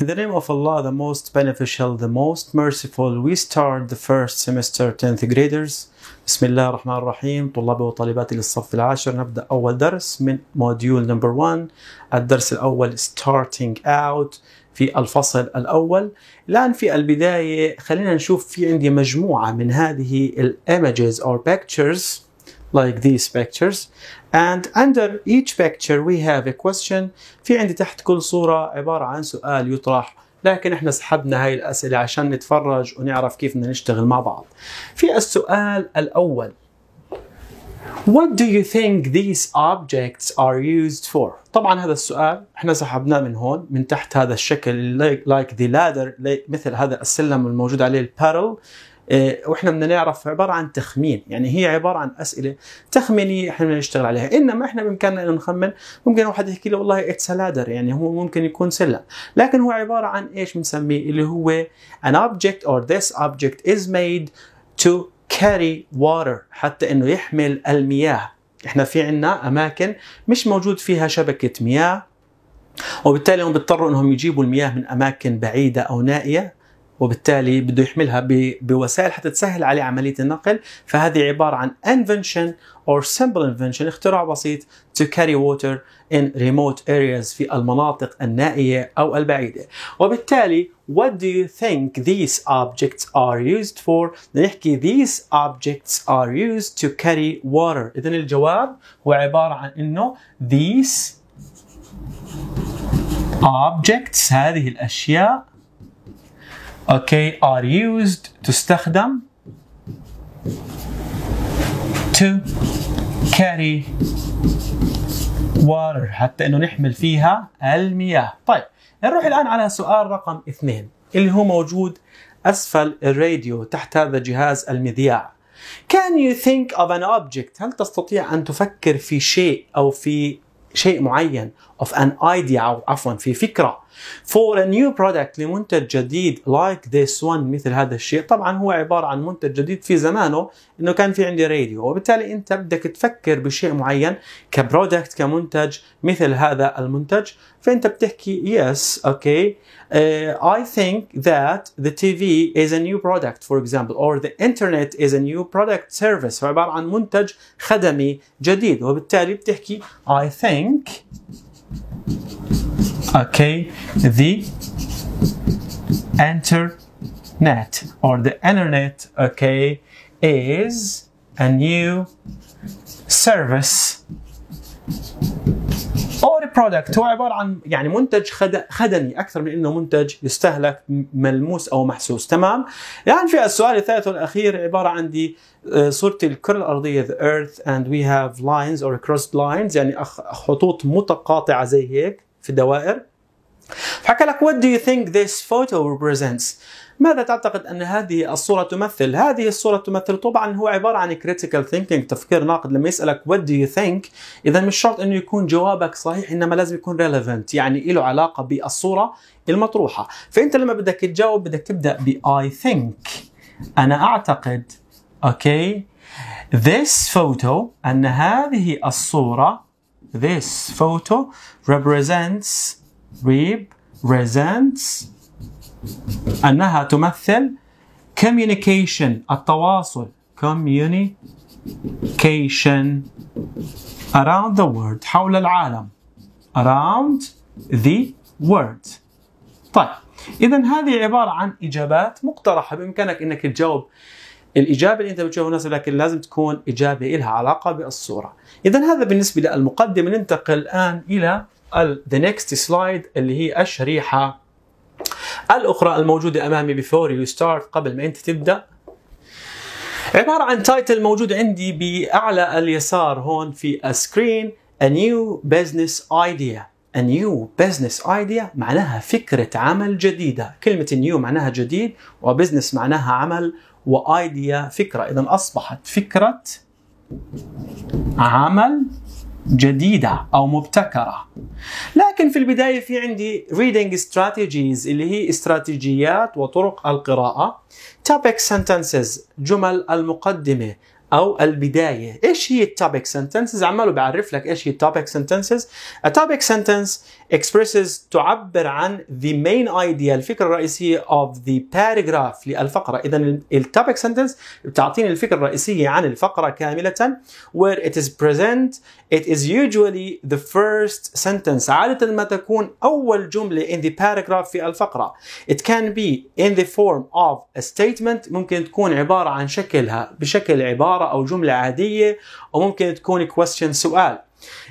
In the name of Allah, the most beneficial, the most merciful, we start the first semester 10th graders. بسم الله الرحمن الرحيم طلابي وطالباتي للصف العاشر نبدأ أول درس من موديول نمبر 1 الدرس الأول starting out في الفصل الأول الآن في البداية خلينا نشوف في عندي مجموعة من هذه الإيمجز أو pictures like these pictures and under each picture we have a question في عندي تحت كل صورة عبارة عن سؤال يطرح لكن احنا سحبنا هاي الأسئلة عشان نتفرج ونعرف كيف بدنا نشتغل مع بعض في السؤال الأول What do you think these objects are used for? طبعا هذا السؤال احنا سحبناه من هون من تحت هذا الشكل like, like the ladder like مثل هذا السلم الموجود عليه البارل إيه، واحنا بدنا نعرف عباره عن تخمين يعني هي عباره عن اسئله تخمينيه احنا بدنا نشتغل عليها انما احنا بامكاننا انه نخمن ممكن واحد يحكي لي والله اتس لادر يعني هو ممكن يكون سلم لكن هو عباره عن ايش بنسميه اللي هو an object or this object is made to carry water حتى انه يحمل المياه احنا في عنا اماكن مش موجود فيها شبكه مياه وبالتالي هم بيضطروا انهم يجيبوا المياه من اماكن بعيده او نائيه وبالتالي بده يحملها بوسائل حتى تسهل عليه عملية النقل فهذه عبارة عن invention or simple invention اختراع بسيط to carry water in remote areas في المناطق النائية أو البعيدة وبالتالي what do you think these objects are used for نحكي these objects are used to carry water إذن الجواب هو عبارة عن أنه these objects هذه الأشياء okay are used تستخدم to carry water حتى انه نحمل فيها المياه طيب نروح الان على سؤال رقم اثنين اللي هو موجود اسفل الراديو تحت هذا جهاز المذياع Can you think of an object هل تستطيع ان تفكر في شيء او في شيء معين of an idea او عفوا في فكره For a new product لمنتج جديد like this one مثل هذا الشيء طبعا هو عبارة عن منتج جديد في زمانه انه كان في عندي راديو وبالتالي انت بدك تفكر بشيء معين كبرودكت كمنتج مثل هذا المنتج فانت بتحكي yes okay uh, I think that the TV is a new product for example or the internet is a new product service عبارة عن منتج خدمي جديد وبالتالي بتحكي I think okay the internet or the internet okay is a new service or a product هو عباره عن يعني منتج خدمي اكثر من انه منتج يستهلك ملموس او محسوس تمام يعني في السؤال الثالث والاخير عباره عندي آه، صورة الكرة الأرضية the earth and we have lines or crossed lines يعني خطوط متقاطعة زي هيك في الدوائر فحكى لك what do you think this photo represents ماذا تعتقد أن هذه الصورة تمثل؟ هذه الصورة تمثل طبعا هو عبارة عن critical thinking تفكير ناقد لما يسألك what do you think إذا مش شرط أنه يكون جوابك صحيح إنما لازم يكون relevant يعني له علاقة بالصورة المطروحة فأنت لما بدك تجاوب بدك تبدأ ب I think أنا أعتقد أوكي okay. this photo أن هذه الصورة this photo represents represents أنها تمثل communication التواصل communication around the world حول العالم around the world طيب إذا هذه عبارة عن إجابات مقترحة بإمكانك أنك تجاوب الاجابه اللي انت بتشوفها مناسبه لكن لازم تكون اجابه لها علاقه بالصوره اذا هذا بالنسبه للمقدمه ننتقل الان الى ذا نيكست سلايد اللي هي الشريحه الاخرى الموجوده امامي before يو ستارت قبل ما انت تبدا عباره عن تايتل موجود عندي باعلى اليسار هون في السكرين a new business idea a new business idea معناها فكرة عمل جديدة كلمة new معناها جديد وبزنس معناها عمل وايديا فكره اذا اصبحت فكره عمل جديدة أو مبتكرة لكن في البداية في عندي reading strategies اللي هي استراتيجيات وطرق القراءة topic sentences جمل المقدمة او البدايه ايش هي topic sentences؟ عماله بعرف لك ايش هي topic sentences؟ a topic sentence expresses تعبر عن the main idea الفكره الرئيسيه of the paragraph للفقره اذا topic sentence بتعطيني الفكره الرئيسيه عن الفقره كامله where it is present it is usually the first sentence عاده ما تكون اول جمله in the paragraph في الفقره it can be in the form of a statement ممكن تكون عباره عن شكلها بشكل عباره عبارة أو جملة عادية أو ممكن تكون question سؤال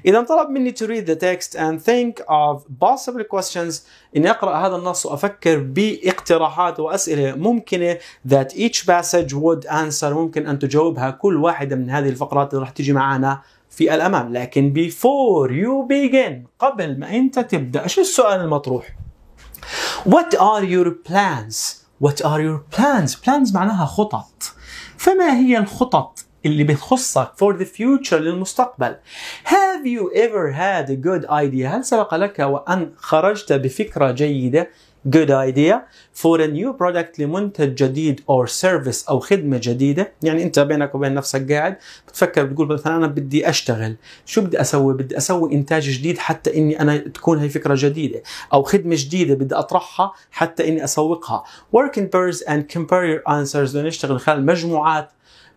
إذا طلب مني to read the text and think of possible questions إني أقرأ هذا النص وأفكر باقتراحات وأسئلة ممكنة that each passage would answer ممكن أن تجاوبها كل واحدة من هذه الفقرات اللي راح تيجي معنا في الأمام لكن before you begin قبل ما أنت تبدأ شو السؤال المطروح What are your plans? What are your plans? Plans معناها خطط فما هي الخطط اللي بتخصك for the future للمستقبل have you ever had a good idea هل سبق لك وأن خرجت بفكرة جيدة good idea for a new product لمنتج جديد or service أو خدمة جديدة يعني أنت بينك وبين نفسك قاعد بتفكر بتقول مثلا أنا بدي أشتغل شو بدي أسوي بدي أسوي إنتاج جديد حتى إني أنا تكون هي فكرة جديدة أو خدمة جديدة بدي أطرحها حتى إني أسوقها work in pairs and compare your answers ونشتغل خلال مجموعات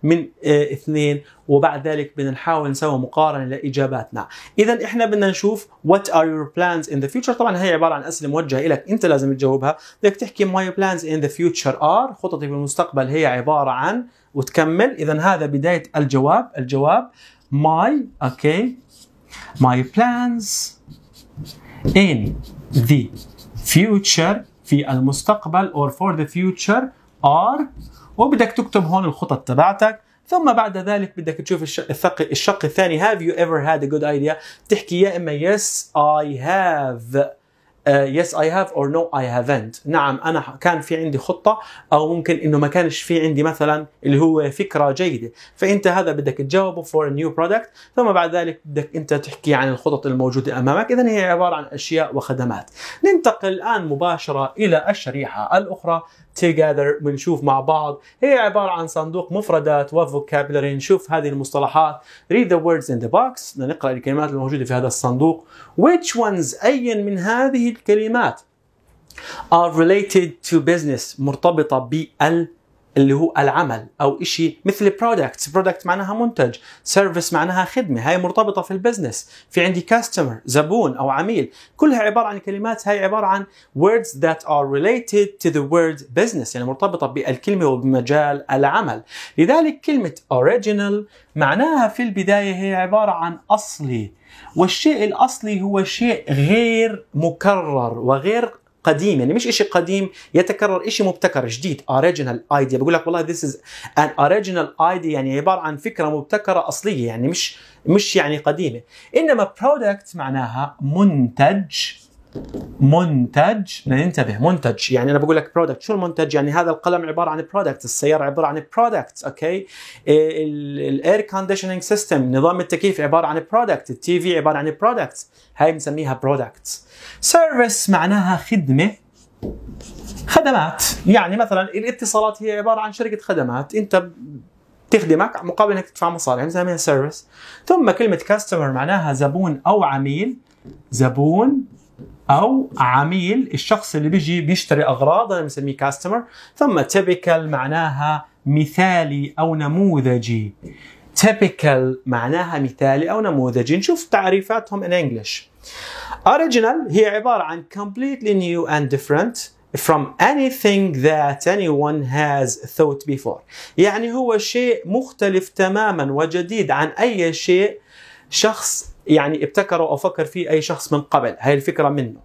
من آه، اثنين وبعد ذلك بنحاول نسوي مقارنه لاجاباتنا اذا احنا بدنا نشوف what are your plans in the future طبعا هي عباره عن اسئله موجهه لك انت لازم تجاوبها بدك تحكي my plans in the future are خططي في المستقبل هي عباره عن وتكمل اذا هذا بدايه الجواب الجواب my okay my plans in the future في المستقبل or for the future are وبدك تكتب هون الخطط تبعتك ثم بعد ذلك بدك تشوف الشق, الشق الثاني have you ever had a good idea تحكي يا اما yes I have uh, yes I have or no I haven't نعم أنا كان في عندي خطة أو ممكن إنه ما كانش في عندي مثلا اللي هو فكرة جيدة فأنت هذا بدك تجاوبه for a new product ثم بعد ذلك بدك أنت تحكي عن الخطط الموجودة أمامك إذا هي عبارة عن أشياء وخدمات ننتقل الآن مباشرة إلى الشريحة الأخرى together بنشوف مع بعض هي عبارة عن صندوق مفردات وفوكابلري نشوف هذه المصطلحات read the words in the box نقرأ الكلمات الموجودة في هذا الصندوق which ones أي من هذه الكلمات are related to business مرتبطة بالبزنس اللي هو العمل او شيء مثل برودكتس برودكت معناها منتج سيرفيس معناها خدمه هاي مرتبطه في البزنس في عندي كاستمر زبون او عميل كلها عباره عن كلمات هاي عباره عن words that are related to the word business يعني مرتبطه بالكلمه وبمجال العمل لذلك كلمه original معناها في البدايه هي عباره عن اصلي والشيء الاصلي هو شيء غير مكرر وغير قديم يعني مش شيء قديم يتكرر شيء مبتكر جديد اوريجينال ايديا بقول لك والله ذيس از ان اوريجينال ايديا يعني عباره عن فكره مبتكره اصليه يعني مش مش يعني قديمه انما برودكت معناها منتج منتج ننتبه منتج يعني انا بقول لك برودكت شو المنتج يعني هذا القلم عباره عن برودكت السياره عباره عن برودكت اوكي الاير كونديشننج سيستم نظام التكييف عباره عن برودكت التي في عباره عن برودكت هاي بنسميها برودكت سيرفيس معناها خدمه خدمات يعني مثلا الاتصالات هي عباره عن شركه خدمات انت تخدمك مقابل انك تدفع مصاري بنسميها سيرفيس ثم كلمه كاستمر معناها زبون او عميل زبون او عميل الشخص اللي بيجي بيشتري اغراض انا بنسميه كاستمر ثم تيبيكال معناها مثالي او نموذجي تيبيكال معناها مثالي او نموذجي نشوف تعريفاتهم ان انجلش original هي عبارة عن completely new and different from anything that anyone has thought before يعني هو شيء مختلف تماما وجديد عن اي شيء شخص يعني ابتكره أو فكر فيه أي شخص من قبل هاي الفكرة منه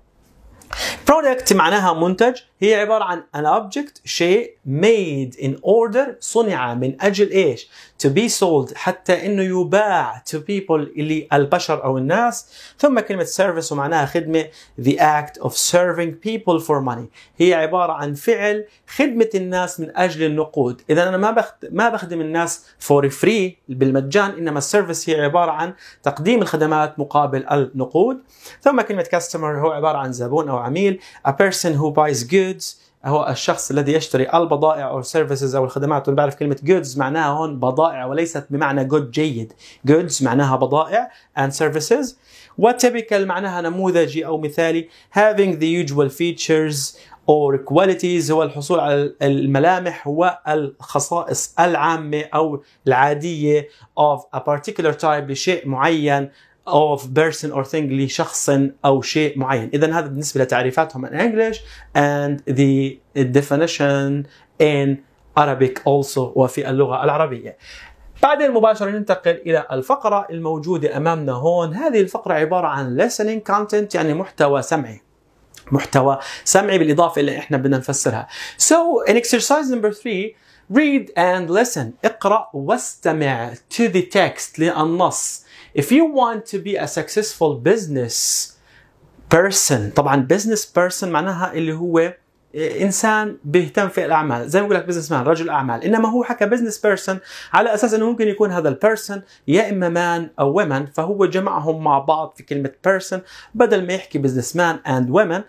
برودكت معناها منتج هي عبارة عن an object شيء made in order صنع من أجل إيش to be sold حتى إنه يباع to people اللي البشر أو الناس ثم كلمة service ومعناها خدمة the act of serving people for money هي عبارة عن فعل خدمة الناس من أجل النقود إذا أنا ما بخد... ما بخدم الناس for free بالمجان إنما service هي عبارة عن تقديم الخدمات مقابل النقود ثم كلمة customer هو عبارة عن زبون أو عميل a person who buys goods goods هو الشخص الذي يشتري البضائع او services او الخدمات وانا بعرف كلمه goods معناها هون بضائع وليست بمعنى good جيد goods معناها بضائع and services وتيبيكال معناها نموذجي او مثالي having the usual features or qualities هو الحصول على الملامح والخصائص العامة أو العادية of a particular type لشيء معين of person or thing لشخص أو شيء معين إذا هذا بالنسبة لتعريفاتهم in English and the definition in Arabic also وفي اللغة العربية بعدين مباشرة ننتقل إلى الفقرة الموجودة أمامنا هون هذه الفقرة عبارة عن listening content يعني محتوى سمعي محتوى سمعي بالإضافة إلى إحنا بدنا نفسرها So in exercise number three read and listen اقرأ واستمع to the text للنص If you want to be a successful business person طبعا business person معناها اللي هو انسان بيهتم في الاعمال زي ما بقول لك بزنس مان رجل اعمال انما هو حكى بزنس بيرسون على اساس انه ممكن يكون هذا البيرسون يا اما مان او ومن فهو جمعهم مع بعض في كلمه بيرسون بدل ما يحكي بزنس مان اند ومن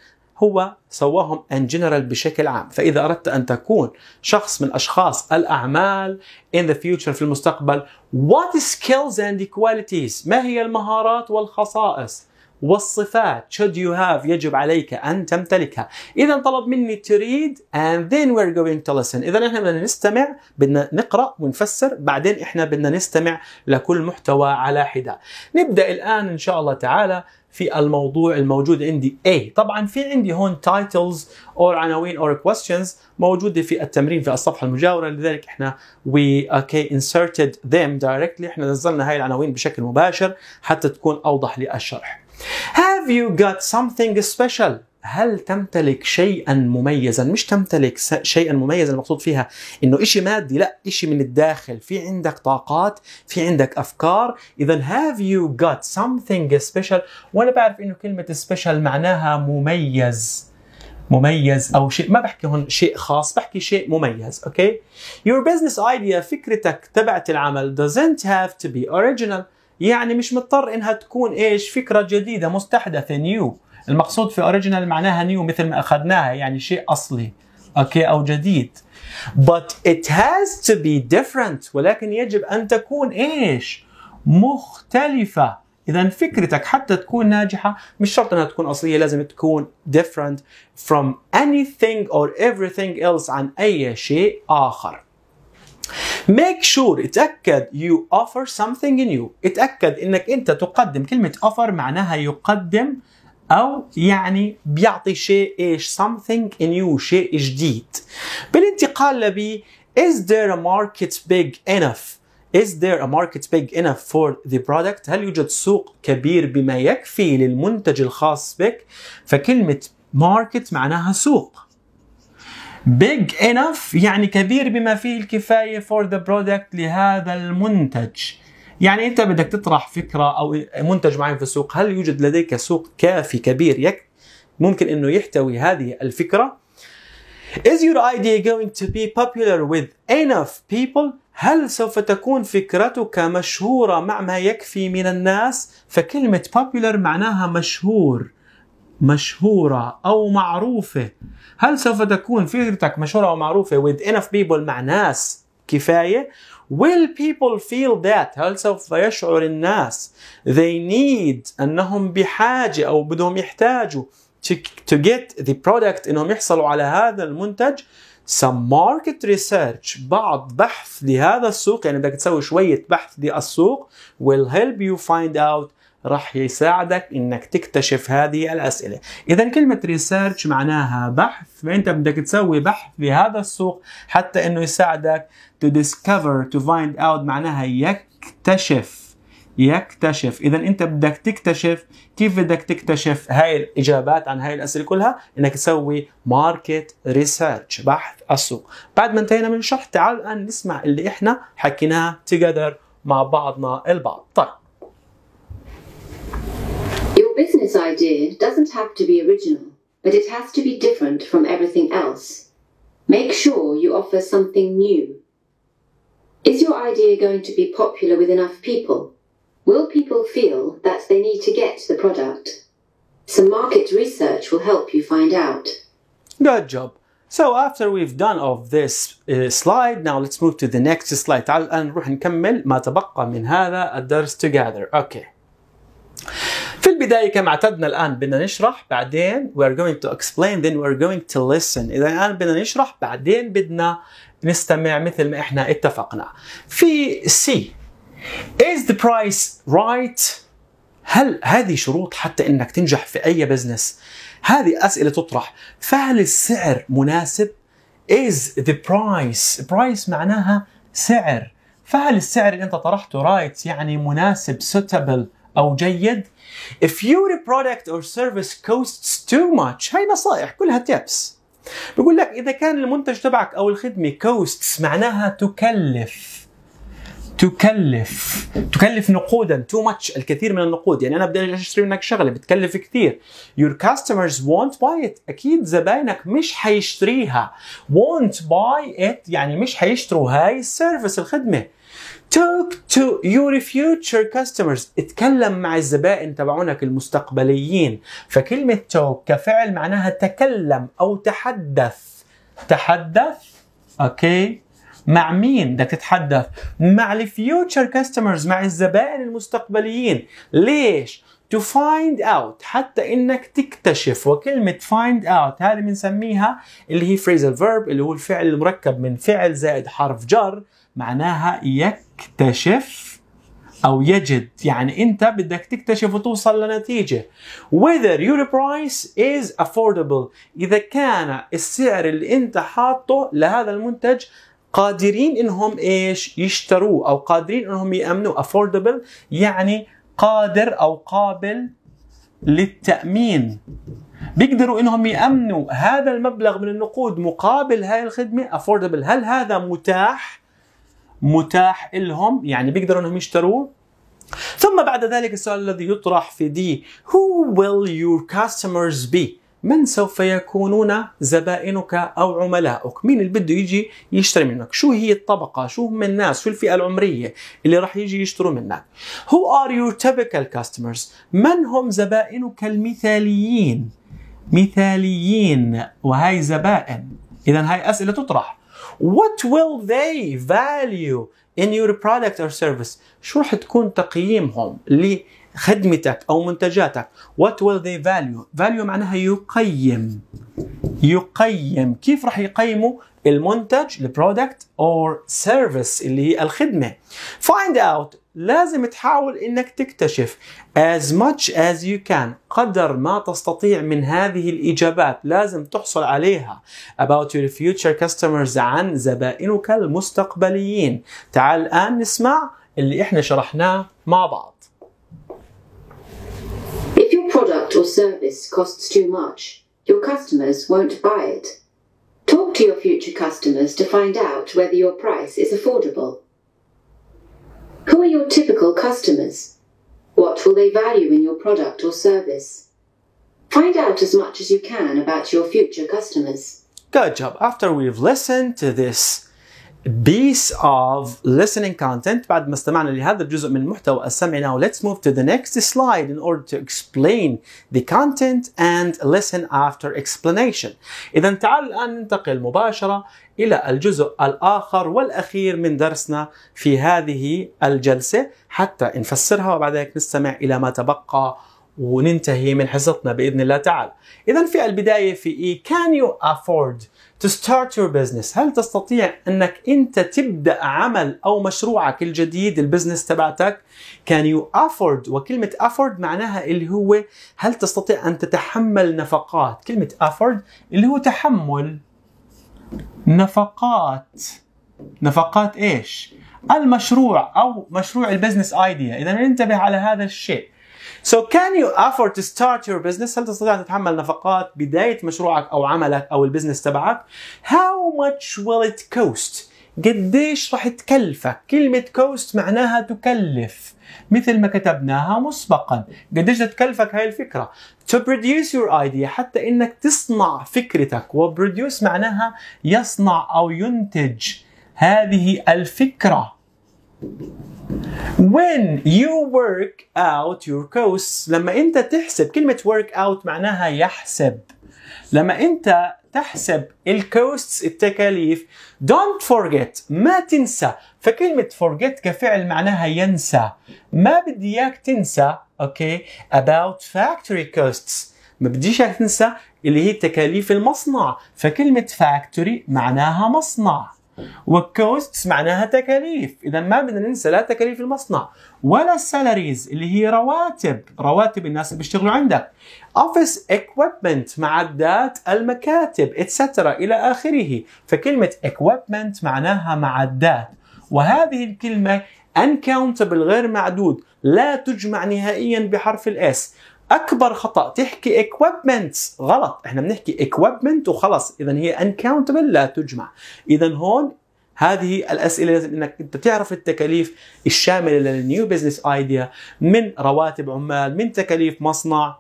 هو سواهم ان جنرال بشكل عام فاذا اردت ان تكون شخص من اشخاص الاعمال in the future في المستقبل what skills and qualities ما هي المهارات والخصائص والصفات should you have يجب عليك أن تمتلكها إذا طلب مني to read and then we're going to listen إذا إحنا بدنا نستمع بدنا نقرأ ونفسر بعدين إحنا بدنا نستمع لكل محتوى على حدة نبدأ الآن إن شاء الله تعالى في الموضوع الموجود عندي A طبعا في عندي هون titles or عناوين or questions موجودة في التمرين في الصفحة المجاورة لذلك احنا we okay inserted them directly احنا نزلنا هاي العناوين بشكل مباشر حتى تكون أوضح للشرح Have you got something special هل تمتلك شيئا مميزا مش تمتلك شيئا مميزا المقصود فيها انه شيء مادي لا شيء من الداخل في عندك طاقات في عندك افكار اذا have you got something special وانا بعرف انه كلمة special معناها مميز مميز او شيء ما بحكي هون شيء خاص بحكي شيء مميز اوكي okay? your business idea فكرتك تبعت العمل doesn't have to be original يعني مش مضطر انها تكون ايش فكره جديده مستحدثه نيو المقصود في اوريجينال معناها نيو مثل ما اخذناها يعني شيء اصلي اوكي او جديد but it has to be different ولكن يجب ان تكون ايش مختلفه اذا فكرتك حتى تكون ناجحه مش شرط انها تكون اصليه لازم تكون different from anything or everything else عن اي شيء اخر Make sure اتأكد you offer something new اتأكد انك انت تقدم كلمة offer معناها يقدم او يعني بيعطي شيء ايش something new شيء جديد بالانتقال لبي is there a market big enough Is there a market big enough for the product? هل يوجد سوق كبير بما يكفي للمنتج الخاص بك؟ فكلمة market معناها سوق big enough يعني كبير بما فيه الكفاية for the product لهذا المنتج يعني انت بدك تطرح فكرة او منتج معين في السوق هل يوجد لديك سوق كافي كبير يك ممكن انه يحتوي هذه الفكرة Is your idea going to be popular with enough people? هل سوف تكون فكرتك مشهورة مع ما يكفي من الناس؟ فكلمة popular معناها مشهور مشهورة أو معروفة هل سوف تكون فكرتك مشهورة أو معروفة with enough people مع ناس كفاية will people feel that هل سوف يشعر الناس they need أنهم بحاجة أو بدهم يحتاجوا to, get the product أنهم يحصلوا على هذا المنتج some market research بعض بحث لهذا السوق يعني بدك تسوي شوية بحث للسوق will help you find out راح يساعدك انك تكتشف هذه الاسئله اذا كلمه ريسيرش معناها بحث فانت بدك تسوي بحث في هذا السوق حتى انه يساعدك to discover to find out معناها يكتشف يكتشف اذا انت بدك تكتشف كيف بدك تكتشف هاي الاجابات عن هاي الاسئله كلها انك تسوي ماركت ريسيرش بحث السوق بعد ما انتهينا من الشرح تعال الان نسمع اللي احنا حكيناه together مع بعضنا البعض طيب business idea doesn't have to be original, but it has to be different from everything else. Make sure you offer something new. Is your idea going to be popular with enough people? Will people feel that they need to get the product? Some market research will help you find out. Good job. So after we've done of this uh, slide, now let's move to the next slide. تعال الآن نروح نكمل ما تبقى من هذا الدرس together. Okay. في البداية كما اعتدنا الآن بدنا نشرح بعدين we are going to explain then we are going to listen إذا الآن بدنا نشرح بعدين بدنا نستمع مثل ما إحنا اتفقنا في C Is the price right? هل هذه شروط حتى انك تنجح في اي بزنس؟ هذه اسئله تطرح، فهل السعر مناسب؟ is the price، price معناها سعر، فهل السعر اللي انت طرحته رايت right يعني مناسب suitable أو جيد If your product or service costs too much هاي نصائح كلها تيبس بقول لك إذا كان المنتج تبعك أو الخدمة costs معناها تكلف تكلف تكلف نقودا تو ماتش الكثير من النقود يعني انا بدي اشتري منك شغله بتكلف كثير your customers won't buy it اكيد زباينك مش حيشتريها won't buy it يعني مش حيشتروا هاي السيرفيس الخدمه Talk to your future customers اتكلم مع الزبائن تبعونك المستقبليين فكلمة talk كفعل معناها تكلم أو تحدث تحدث أوكي مع مين بدك تتحدث مع الفيوتشر كاستمرز مع الزبائن المستقبليين ليش to find out حتى انك تكتشف وكلمة find out هذه بنسميها اللي هي phrasal verb اللي هو الفعل المركب من فعل زائد حرف جر معناها يكتشف او يجد يعني انت بدك تكتشف وتوصل لنتيجه whether your price is affordable اذا كان السعر اللي انت حاطه لهذا المنتج قادرين انهم ايش يشتروه او قادرين انهم يامنوا affordable يعني قادر او قابل للتامين بيقدروا انهم يامنوا هذا المبلغ من النقود مقابل هاي الخدمه affordable هل هذا متاح متاح لهم يعني بيقدروا انهم يشتروه ثم بعد ذلك السؤال الذي يطرح في دي Who will your customers be؟ من سوف يكونون زبائنك أو عملائك مين اللي بده يجي يشتري منك شو هي الطبقة شو هم الناس شو الفئة العمرية اللي راح يجي يشتروا منك Who are your typical customers من هم زبائنك المثاليين مثاليين وهي زبائن إذا هاي أسئلة تطرح What will they value in your product or service شو رح تكون تقييمهم لخدمتك أو منتجاتك What will they value value معناها يقيم يقيم كيف رح يقيموا المنتج البرودكت أور سيرفيس اللي هي الخدمة Find out لازم تحاول انك تكتشف as much as you can قدر ما تستطيع من هذه الاجابات لازم تحصل عليها about your future customers عن زبائنك المستقبليين تعال الان نسمع اللي احنا شرحناه مع بعض If your product or service costs too much, your customers won't buy it. Talk to your future customers to find out whether your price is affordable. Who are your typical customers? What will they value in your product or service? Find out as much as you can about your future customers. Good job. After we've listened to this piece of listening content بعد ما استمعنا لهذا الجزء من المحتوى السمعي now let's move to the next slide in order to explain the content and listen after explanation إذا تعال الآن ننتقل مباشرة إلى الجزء الآخر والأخير من درسنا في هذه الجلسة حتى نفسرها وبعد ذلك نستمع إلى ما تبقى وننتهي من حصتنا بإذن الله تعالى إذا في البداية في E can you afford to start your business هل تستطيع انك انت تبدا عمل او مشروعك الجديد البزنس تبعتك can you afford وكلمه afford معناها اللي هو هل تستطيع ان تتحمل نفقات كلمه afford اللي هو تحمل نفقات نفقات ايش المشروع او مشروع البزنس ايديا اذا انتبه على هذا الشيء So can you afford to start your business? هل تستطيع أن تتحمل نفقات بداية مشروعك أو عملك أو البزنس تبعك؟ How much will it cost? قديش راح تكلفك؟ كلمة كوست معناها تكلف مثل ما كتبناها مسبقا قديش تكلفك هاي الفكرة to produce your idea حتى انك تصنع فكرتك و produce معناها يصنع او ينتج هذه الفكره When you work out your costs لما انت تحسب كلمة work out معناها يحسب لما انت تحسب الكوستس التكاليف don't forget ما تنسى فكلمة forget كفعل معناها ينسى ما بدي اياك تنسى اوكي okay, about factory costs ما بديش اياك تنسى اللي هي تكاليف المصنع فكلمة factory معناها مصنع وكوستس معناها تكاليف اذا ما بدنا ننسى لا تكاليف المصنع ولا السالاريز اللي هي رواتب رواتب الناس اللي بيشتغلوا عندك اوفيس اكويبمنت معدات المكاتب اتسترا الى اخره فكلمه اكويبمنت معناها معدات وهذه الكلمه انكاونتبل غير معدود لا تجمع نهائيا بحرف الاس اكبر خطا تحكي equipment غلط احنا بنحكي equipment وخلص اذا هي uncountable لا تجمع اذا هون هذه الاسئله لازم انك انت تعرف التكاليف الشامله للنيو بزنس ايديا من رواتب عمال من تكاليف مصنع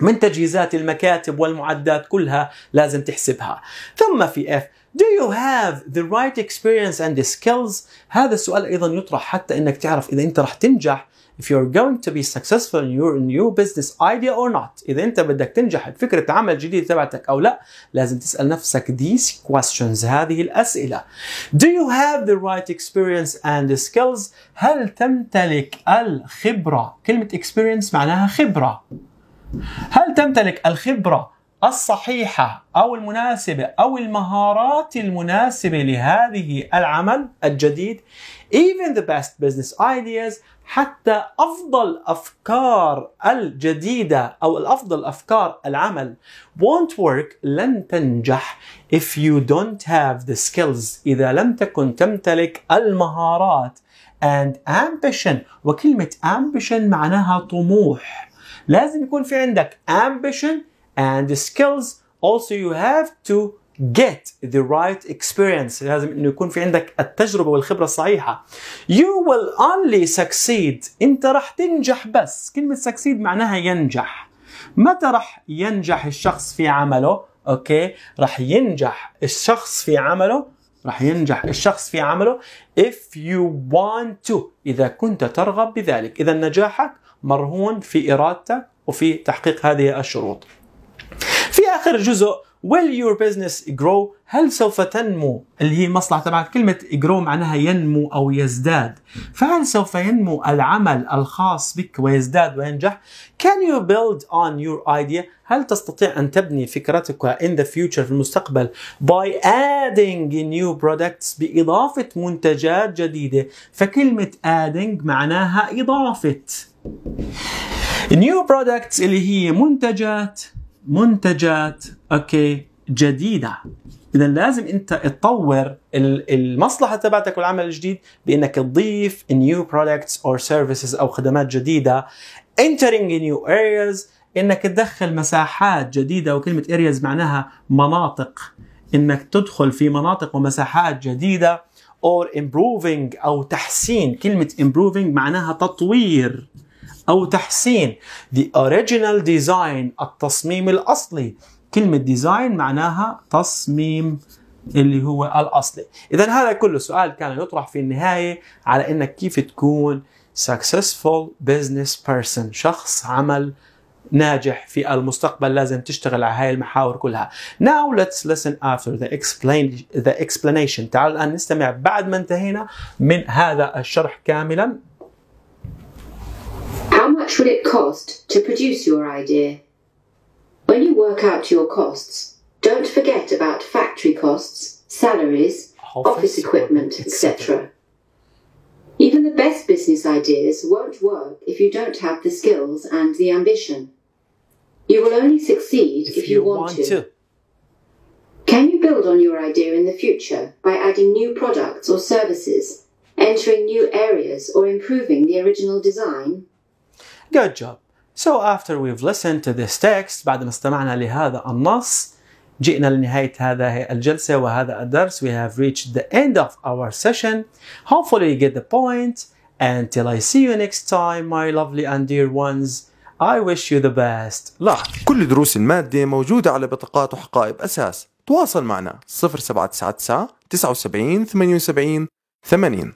من تجهيزات المكاتب والمعدات كلها لازم تحسبها ثم في اف Do you have the right experience and the skills؟ هذا السؤال أيضا يطرح حتى أنك تعرف إذا أنت رح تنجح if you're going to be successful in your new business idea or not اذا انت بدك تنجح بفكره عمل جديده تبعتك او لا لازم تسال نفسك these questions هذه الاسئله do you have the right experience and skills هل تمتلك الخبره كلمه experience معناها خبره هل تمتلك الخبره الصحيحة أو المناسبة أو المهارات المناسبة لهذه العمل الجديد even the best business ideas حتى افضل افكار الجديده او الافضل افكار العمل won't work لن تنجح if you don't have the skills اذا لم تكن تمتلك المهارات and ambition وكلمه ambition معناها طموح لازم يكون في عندك ambition and skills also you have to get the right experience لازم انه يكون في عندك التجربه والخبره الصحيحه you will only succeed انت راح تنجح بس كلمه succeed معناها ينجح متى راح ينجح الشخص في عمله اوكي راح ينجح الشخص في عمله راح ينجح الشخص في عمله if you want to اذا كنت ترغب بذلك اذا نجاحك مرهون في ارادتك وفي تحقيق هذه الشروط في اخر جزء will your business grow هل سوف تنمو اللي هي المصلحة تبعك كلمة grow معناها ينمو أو يزداد فهل سوف ينمو العمل الخاص بك ويزداد وينجح can you build on your idea هل تستطيع أن تبني فكرتك in the future في المستقبل by adding new products بإضافة منتجات جديدة فكلمة adding معناها إضافة new products اللي هي منتجات منتجات اوكي جديده اذا لازم انت تطور المصلحه تبعتك والعمل الجديد بانك تضيف نيو برودكتس اور سيرفيسز او خدمات جديده entering نيو areas انك تدخل مساحات جديده وكلمه areas معناها مناطق انك تدخل في مناطق ومساحات جديده or improving او تحسين كلمه improving معناها تطوير او تحسين the original design التصميم الاصلي كلمة ديزاين معناها تصميم اللي هو الأصلي إذا هذا كله سؤال كان يطرح في النهاية على أنك كيف تكون successful business person شخص عمل ناجح في المستقبل لازم تشتغل على هاي المحاور كلها now let's listen after the, explain, the explanation تعالوا الآن نستمع بعد ما انتهينا من هذا الشرح كاملا How much would it cost to produce your idea? When you work out your costs, don't forget about factory costs, salaries, office, office equipment, etc. Even the best business ideas won't work if you don't have the skills and the ambition. You will only succeed if, if you, you, want, want to. to. Can you build on your idea in the future by adding new products or services, entering new areas, or improving the original design? Good job. So after we've listened to this text بعد ما استمعنا لهذا النص جئنا لنهاية هذا الجلسة وهذا الدرس we have reached the end of our session hopefully you get the point until I see you next time my lovely and dear ones I wish you the best luck كل دروس المادة موجودة على بطاقات وحقائب أساس تواصل معنا 0799 79 78 80